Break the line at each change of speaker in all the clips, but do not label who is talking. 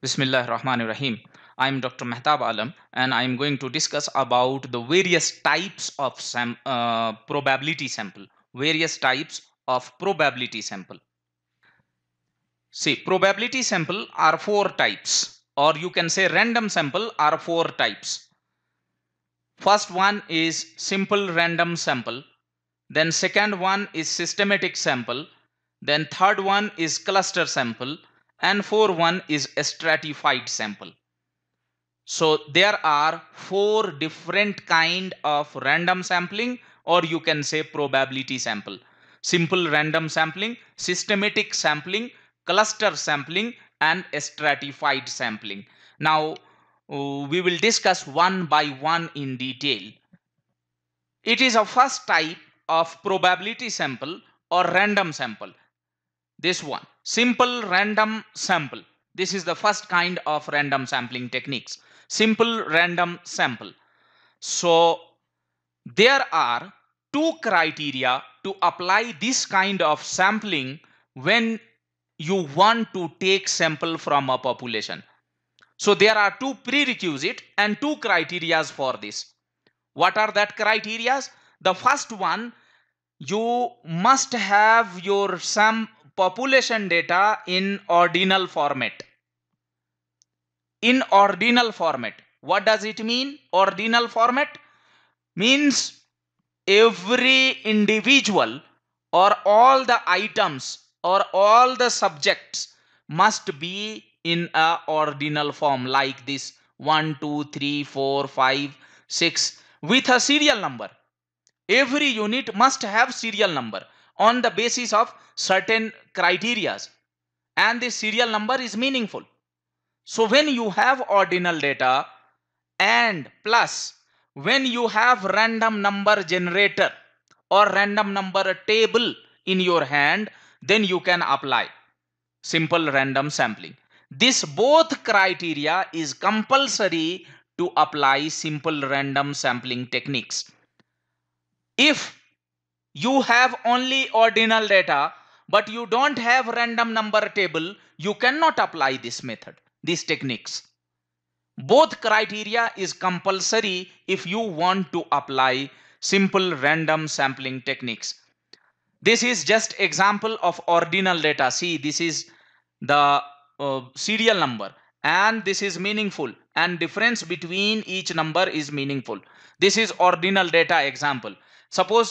Bismillah Rahman Rahim. I'm Dr. Mehtab Alam and I'm going to discuss about the various types of sam uh, probability sample. Various types of probability sample. See, probability sample are four types or you can say random sample are four types. First one is simple random sample. Then second one is systematic sample. Then third one is cluster sample and 4 1 is a stratified sample. So there are four different kind of random sampling or you can say probability sample. Simple random sampling, systematic sampling, cluster sampling and stratified sampling. Now uh, we will discuss one by one in detail. It is a first type of probability sample or random sample. This one, simple random sample. This is the first kind of random sampling techniques. Simple random sample. So there are two criteria to apply this kind of sampling when you want to take sample from a population. So there are two prerequisite and two criterias for this. What are that criterias? The first one, you must have your sam population data in ordinal format. In ordinal format. What does it mean? Ordinal format means every individual or all the items or all the subjects must be in a ordinal form like this 1, 2, 3, 4, 5, 6 with a serial number. Every unit must have serial number on the basis of certain criterias and the serial number is meaningful. So when you have ordinal data and plus when you have random number generator or random number table in your hand then you can apply simple random sampling. This both criteria is compulsory to apply simple random sampling techniques. If you have only ordinal data but you don't have random number table you cannot apply this method these techniques both criteria is compulsory if you want to apply simple random sampling techniques this is just example of ordinal data see this is the uh, serial number and this is meaningful and difference between each number is meaningful this is ordinal data example suppose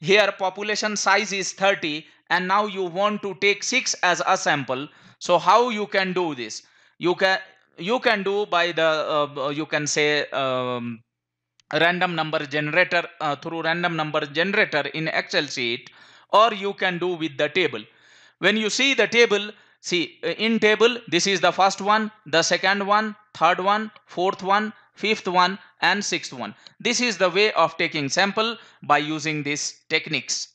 here population size is 30 and now you want to take 6 as a sample so how you can do this you can you can do by the uh, uh, you can say um, random number generator uh, through random number generator in excel sheet or you can do with the table when you see the table see uh, in table this is the first one the second one third one fourth one fifth one and sixth one. This is the way of taking sample by using these techniques.